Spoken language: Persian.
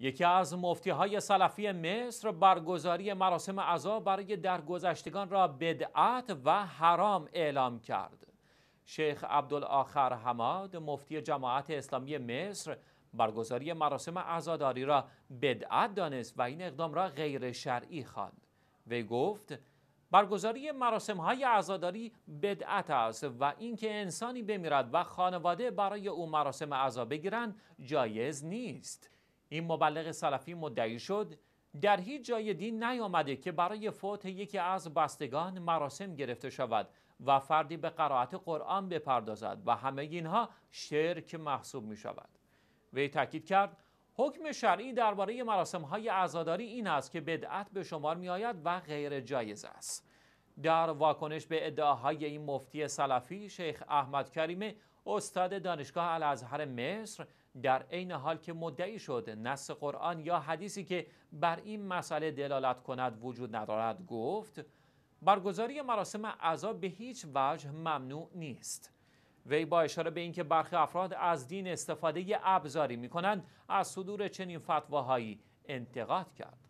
یکی از مفتی های سلفی مصر برگزاری مراسم عزا برای درگذشتگان را بدعت و حرام اعلام کرد. شیخ عبدالاخر حماد مفتی جماعت اسلامی مصر برگزاری مراسم عزاداری را بدعت دانست و این اقدام را غیر شرعی خواند. و گفت برگزاری مراسم های عزاداری بدعت است و اینکه انسانی بمیرد و خانواده برای او مراسم عزا بگیرند جایز نیست. این مبلغ سلفی مدعی شد در هیچ جای دین نیامده که برای فوت یکی از بستگان مراسم گرفته شود و فردی به قرائت قرآن بپردازد و همه اینها شرک محسوب می شود وی تاکید کرد حکم شرعی درباره مراسم های عزاداری این است که بدعت به شمار می آید و غیر جایز است در واکنش به ادعاهای این مفتی سلفی شیخ احمد کریمه استاد دانشگاه الازهر مصر در عین حال که مدعی شد نص قرآن یا حدیثی که بر این مسئله دلالت کند وجود ندارد گفت برگزاری مراسم عزا به هیچ وجه ممنوع نیست وی با اشاره به اینکه برخی افراد از دین استفاده ابزاری می کنند از صدور چنین فتواهایی انتقاد کرد